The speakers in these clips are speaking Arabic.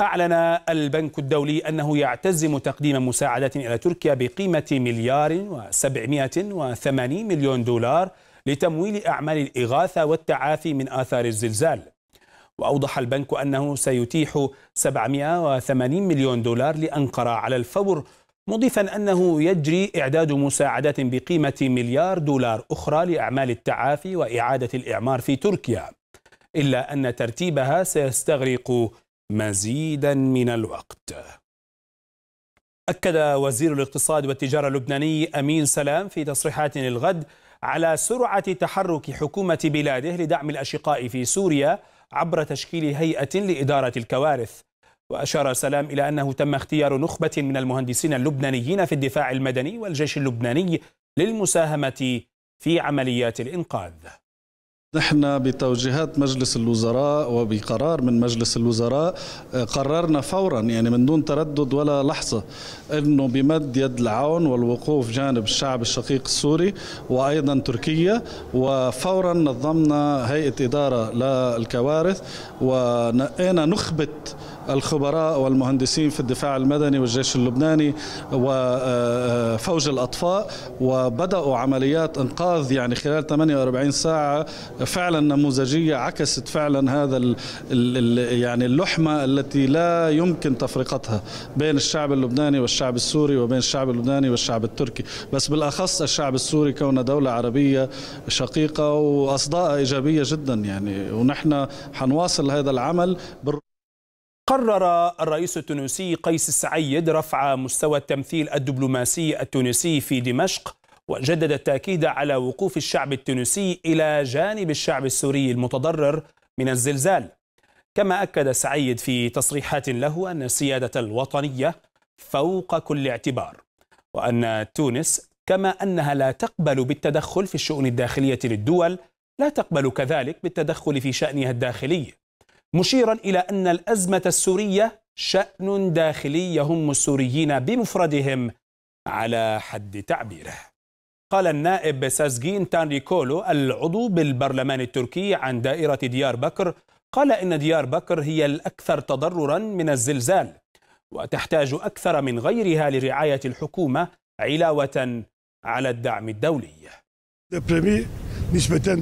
أعلن البنك الدولي أنه يعتزم تقديم مساعدات إلى تركيا بقيمة مليار و780 مليون دولار لتمويل أعمال الإغاثة والتعافي من آثار الزلزال وأوضح البنك أنه سيتيح 780 مليون دولار لأنقرة على الفور مضيفا أنه يجري إعداد مساعدات بقيمة مليار دولار أخرى لأعمال التعافي وإعادة الإعمار في تركيا إلا أن ترتيبها سيستغرق مزيدا من الوقت أكد وزير الاقتصاد والتجارة اللبناني أمين سلام في تصريحات للغد على سرعة تحرك حكومة بلاده لدعم الأشقاء في سوريا عبر تشكيل هيئة لإدارة الكوارث وأشار سلام إلى أنه تم اختيار نخبة من المهندسين اللبنانيين في الدفاع المدني والجيش اللبناني للمساهمة في عمليات الإنقاذ نحن بتوجيهات مجلس الوزراء وبقرار من مجلس الوزراء آه، قررنا فورا يعني من دون تردد ولا لحظة أنه بمد يد العون والوقوف جانب الشعب الشقيق السوري وأيضا تركيا وفورا نظمنا هيئة إدارة للكوارث ونقينا نخبة الخبراء والمهندسين في الدفاع المدني والجيش اللبناني وفوج آه، آه، الأطفاء وبدأوا عمليات إنقاذ يعني خلال 48 ساعة فعلا نموذجية عكست فعلا هذا يعني اللحمة التي لا يمكن تفرقتها بين الشعب اللبناني والشعب السوري وبين الشعب اللبناني والشعب التركي بس بالأخص الشعب السوري كون دولة عربية شقيقة وأصداء إيجابية جدا يعني ونحن حنواصل هذا العمل بال قرر الرئيس التونسي قيس السعيد رفع مستوى التمثيل الدبلوماسي التونسي في دمشق وجدد التاكيد على وقوف الشعب التونسي الى جانب الشعب السوري المتضرر من الزلزال كما اكد سعيد في تصريحات له ان السياده الوطنيه فوق كل اعتبار وان تونس كما انها لا تقبل بالتدخل في الشؤون الداخليه للدول لا تقبل كذلك بالتدخل في شانها الداخلي مشيرا إلى أن الأزمة السورية شأن داخلي يهم السوريين بمفردهم على حد تعبيره قال النائب تانري كولو العضو بالبرلمان التركي عن دائرة ديار بكر قال إن ديار بكر هي الأكثر تضررا من الزلزال وتحتاج أكثر من غيرها لرعاية الحكومة علاوة على الدعم الدولي نسبة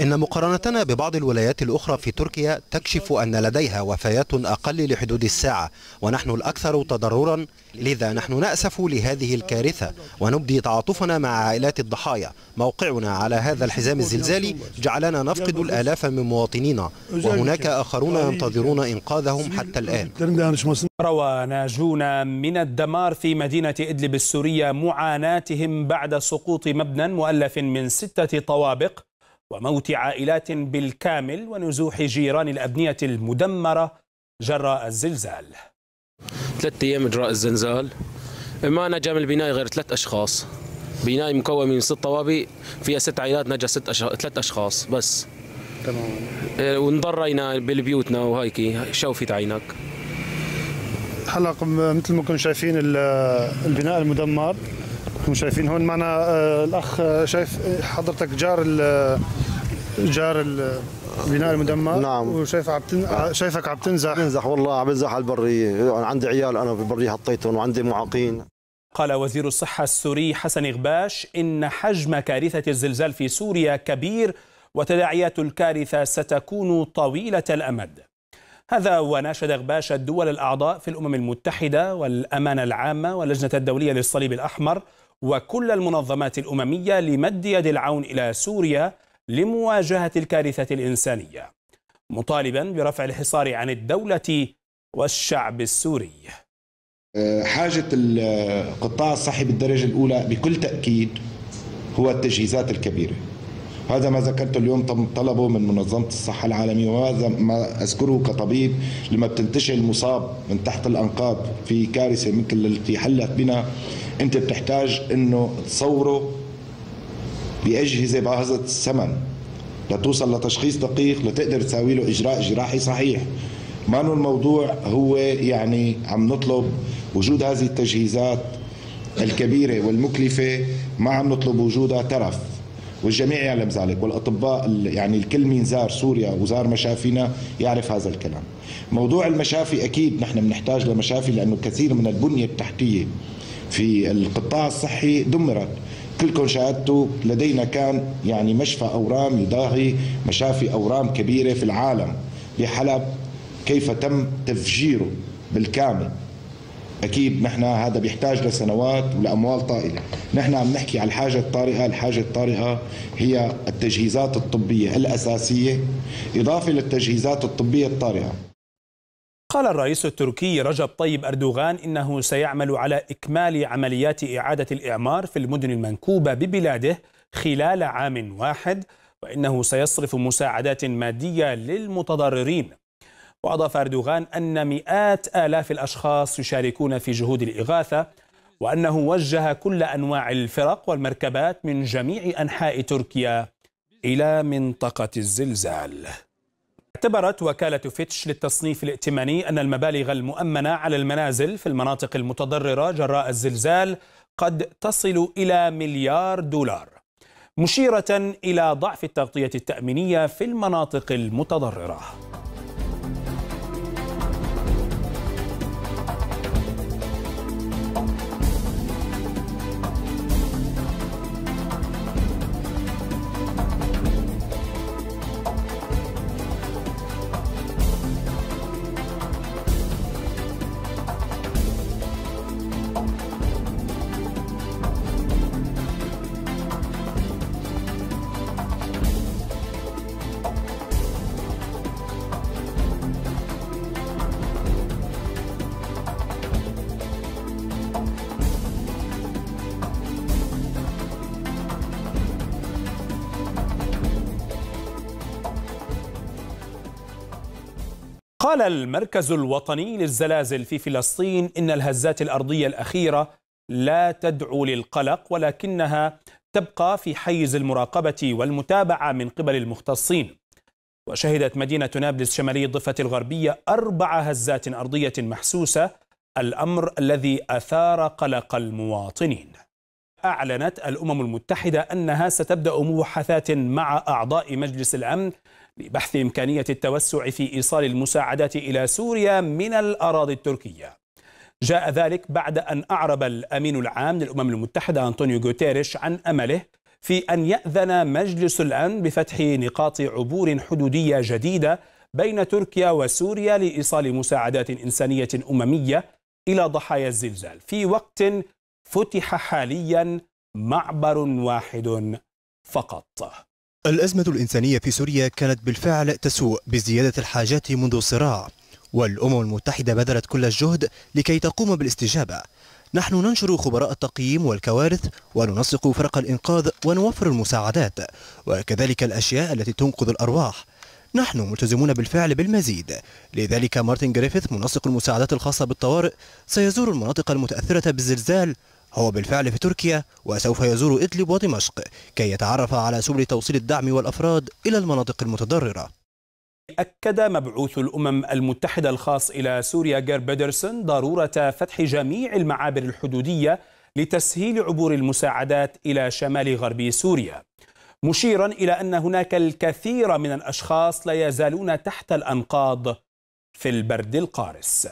إن مقارنتنا ببعض الولايات الأخرى في تركيا تكشف أن لديها وفيات أقل لحدود الساعة ونحن الأكثر تضررا لذا نحن نأسف لهذه الكارثة ونبدي تعاطفنا مع عائلات الضحايا موقعنا على هذا الحزام الزلزالي جعلنا نفقد الآلاف من مواطنينا وهناك آخرون ينتظرون إنقاذهم حتى الآن روى ناجون من الدمار في مدينة إدلب السورية معاناتهم بعد سقوط مبنى مؤلف من ستة طوابق وموت عائلات بالكامل ونزوح جيران الأبنية المدمرة جراء الزلزال ثلاثة أيام جراء الزلزال ما نجا من البناية غير ثلاث أشخاص بناية مكون من ست طوابق فيها ست عائلات نجا ست ثلاث أشخاص بس تمام وانضرينا بالبيوتنا وهيك شوفت عينك هلا مثل ما كنتم شايفين البناء المدمر انتم شايفين هون معنا آه، الاخ آه، شايف آه، حضرتك جار ال جار البناء المدمر نعم وشايف عم عبتن... شايفك عم تنزح بنزح والله عم بنزح على البريه عندي عيال انا بالبريه حطيتهم وعندي معاقين قال وزير الصحة السوري حسن غباش إن حجم كارثة الزلزال في سوريا كبير وتداعيات الكارثة ستكون طويلة الأمد هذا وناشد غباش الدول الأعضاء في الأمم المتحدة والأمانة العامة واللجنة الدولية للصليب الأحمر وكل المنظمات الأممية لمد يد العون إلى سوريا لمواجهة الكارثة الإنسانية مطالبا برفع الحصار عن الدولة والشعب السوري أه، حاجة القطاع الصحي بالدرجة الأولى بكل تأكيد هو التجهيزات الكبيرة هذا ما ذكرته اليوم طلبه من منظمة الصحة العالمية وهذا ما أذكره كطبيب لما بتنتشل المصاب من تحت الأنقاض في كارثة مثل التي حلت بنا انت بتحتاج انه تصوره باجهزه بهذا الثمن لتوصل لتشخيص دقيق لتقدر تساوي له اجراء جراحي صحيح ما الموضوع هو يعني عم نطلب وجود هذه التجهيزات الكبيره والمكلفه ما عم نطلب وجودها ترف والجميع يعلم ذلك والاطباء يعني الكل مين زار سوريا وزار مشافينا يعرف هذا الكلام. موضوع المشافي اكيد نحن بنحتاج لمشافي لانه كثير من البنيه التحتيه في القطاع الصحي دمرت كلكم شاهدتوا لدينا كان يعني مشفى أورام يضاهي مشافي أورام كبيرة في العالم بحلب كيف تم تفجيره بالكامل اكيد نحن هذا بيحتاج لسنوات ولاموال طائله، نحن عم نحكي على الحاجه الطارئه، الحاجه الطارئه هي التجهيزات الطبيه الاساسيه اضافه للتجهيزات الطبيه الطارئه. قال الرئيس التركي رجب طيب أردوغان إنه سيعمل على إكمال عمليات إعادة الإعمار في المدن المنكوبة ببلاده خلال عام واحد وإنه سيصرف مساعدات مادية للمتضررين وأضاف أردوغان أن مئات آلاف الأشخاص يشاركون في جهود الإغاثة وأنه وجه كل أنواع الفرق والمركبات من جميع أنحاء تركيا إلى منطقة الزلزال اعتبرت وكالة فيتش للتصنيف الائتماني أن المبالغ المؤمنة على المنازل في المناطق المتضررة جراء الزلزال قد تصل إلى مليار دولار مشيرة إلى ضعف التغطية التأمينية في المناطق المتضررة قال المركز الوطني للزلازل في فلسطين إن الهزات الأرضية الأخيرة لا تدعو للقلق ولكنها تبقى في حيز المراقبة والمتابعة من قبل المختصين وشهدت مدينة نابلس شمالي الضفة الغربية أربع هزات أرضية محسوسة الأمر الذي أثار قلق المواطنين أعلنت الأمم المتحدة أنها ستبدأ مباحثات مع أعضاء مجلس الأمن لبحث إمكانية التوسع في إيصال المساعدات إلى سوريا من الأراضي التركية جاء ذلك بعد أن أعرب الأمين العام للأمم المتحدة أنطونيو غوتيريش عن أمله في أن يأذن مجلس الأمن بفتح نقاط عبور حدودية جديدة بين تركيا وسوريا لإيصال مساعدات إنسانية أممية إلى ضحايا الزلزال في وقت فتح حاليا معبر واحد فقط الأزمة الإنسانية في سوريا كانت بالفعل تسوء بزيادة الحاجات منذ الصراع والأمم المتحدة بذلت كل الجهد لكي تقوم بالاستجابة نحن ننشر خبراء التقييم والكوارث وننسق فرق الإنقاذ ونوفر المساعدات وكذلك الأشياء التي تنقذ الأرواح نحن ملتزمون بالفعل بالمزيد لذلك مارتن جريفيث منسق المساعدات الخاصة بالطوارئ سيزور المناطق المتأثرة بالزلزال هو بالفعل في تركيا وسوف يزور إدلب ودمشق كي يتعرف على سبل توصيل الدعم والأفراد إلى المناطق المتضررة أكد مبعوث الأمم المتحدة الخاص إلى سوريا جير بيدرسون ضرورة فتح جميع المعابر الحدودية لتسهيل عبور المساعدات إلى شمال غرب سوريا مشيرا إلى أن هناك الكثير من الأشخاص لا يزالون تحت الأنقاض في البرد القارس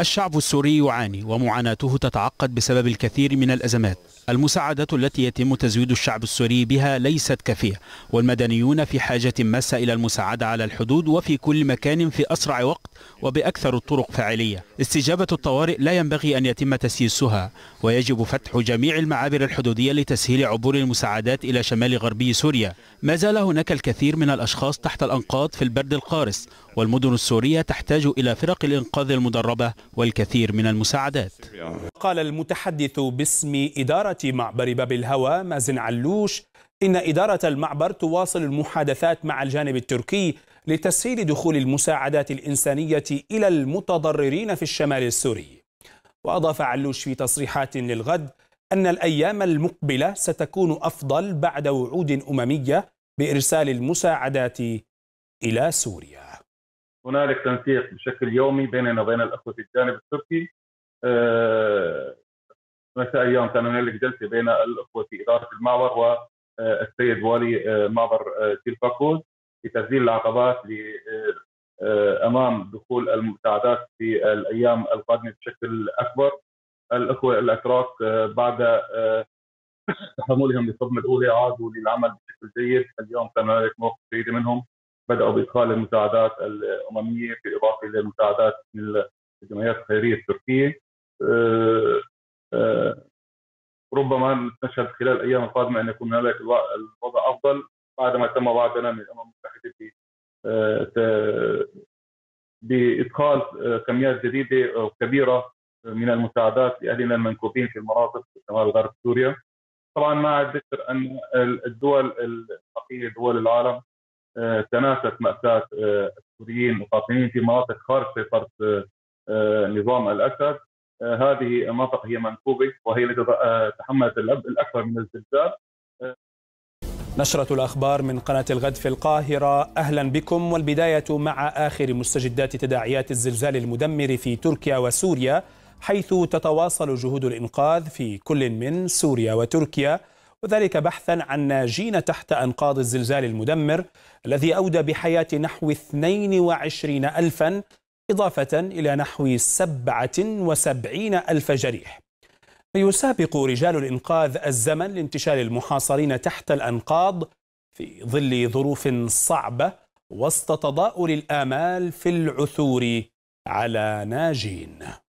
الشعب السوري يعاني ومعاناته تتعقد بسبب الكثير من الأزمات المساعدة التي يتم تزويد الشعب السوري بها ليست كافية والمدنيون في حاجة ماسة إلى المساعدة على الحدود وفي كل مكان في أسرع وقت وبأكثر الطرق فعالية استجابة الطوارئ لا ينبغي أن يتم تسييسها ويجب فتح جميع المعابر الحدودية لتسهيل عبور المساعدات إلى شمال غربي سوريا ما زال هناك الكثير من الأشخاص تحت الأنقاض في البرد القارس والمدن السورية تحتاج إلى فرق الإنقاذ المدربة والكثير من المساعدات قال المتحدث باسم إدارة معبر باب الهوى مازن علوش إن إدارة المعبر تواصل المحادثات مع الجانب التركي لتسهيل دخول المساعدات الإنسانية إلى المتضررين في الشمال السوري وأضاف علوش في تصريحات للغد أن الأيام المقبلة ستكون أفضل بعد وعود أممية بإرسال المساعدات إلى سوريا هنالك تنسيق بشكل يومي بيننا وبين الاخوه في الجانب التركي آه، مساء اليوم كان هنالك جلسه بين الاخوه في اداره المعبر والسيد والي آه، معبر تلفاكوز آه، لتسجيل العقبات امام دخول المساعدات في الايام القادمه بشكل اكبر. الاخوه الاتراك بعد تحملهم للصدمه الاولى عادوا للعمل بشكل جيد، اليوم كان هنالك موقف جيد منهم بداوا بادخال المساعدات الامميه بالاضافه الى المساعدات من الجمعيات الخيريه التركيه آه، آه، ربما نشهد خلال الايام القادمه ان يكون هناك الوضع افضل بعدما تم وعدنا من الامم المتحده آه، بادخال كميات جديده وكبيره من المساعدات لاهلنا المنكوبين في المناطق في شمال غرب سوريا. طبعا مع الذكر ان الدول البقيه دول العالم آه، تناست مأساة آه، السوريين المقاتلين في مناطق خارج سيطرة آه، نظام الأسد هذه المنطقة هي منكوبة وهي التي تحملت الأكثر من الزلزال نشرة الأخبار من قناة الغد في القاهرة أهلا بكم والبداية مع آخر مستجدات تداعيات الزلزال المدمر في تركيا وسوريا حيث تتواصل جهود الإنقاذ في كل من سوريا وتركيا وذلك بحثا عن ناجين تحت أنقاض الزلزال المدمر الذي أودى بحياة نحو 22 ألفا إضافة إلى نحو 77 ألف جريح يسابق رجال الإنقاذ الزمن لانتشال المحاصرين تحت الأنقاض في ظل ظروف صعبة وسط تضاؤل الآمال في العثور على ناجين